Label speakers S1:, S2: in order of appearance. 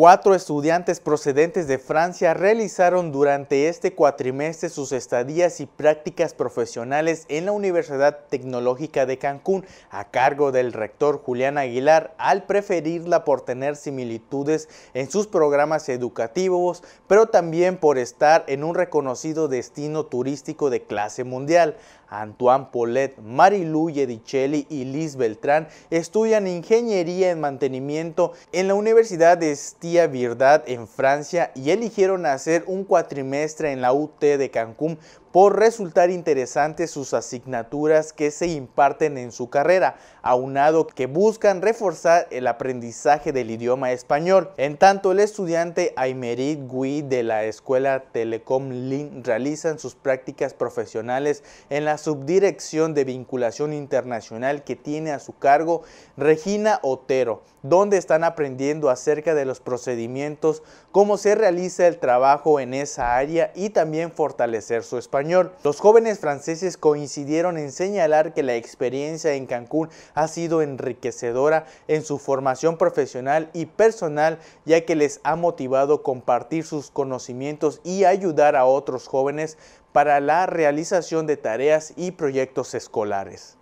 S1: Cuatro estudiantes procedentes de Francia realizaron durante este cuatrimestre sus estadías y prácticas profesionales en la Universidad Tecnológica de Cancún a cargo del rector Julián Aguilar al preferirla por tener similitudes en sus programas educativos, pero también por estar en un reconocido destino turístico de clase mundial. Antoine Polet, Marilu Yedicelli y Liz Beltrán estudian ingeniería en mantenimiento en la Universidad de Verdad en Francia y eligieron hacer un cuatrimestre en la UT de Cancún por resultar interesantes sus asignaturas que se imparten en su carrera, aunado que buscan reforzar el aprendizaje del idioma español. En tanto, el estudiante Aymerit Gui de la escuela Telecom Lin realizan sus prácticas profesionales en la subdirección de vinculación internacional que tiene a su cargo Regina Otero, donde están aprendiendo acerca de los procedimientos, cómo se realiza el trabajo en esa área y también fortalecer su español. Los jóvenes franceses coincidieron en señalar que la experiencia en Cancún ha sido enriquecedora en su formación profesional y personal, ya que les ha motivado compartir sus conocimientos y ayudar a otros jóvenes para la realización de tareas y proyectos escolares.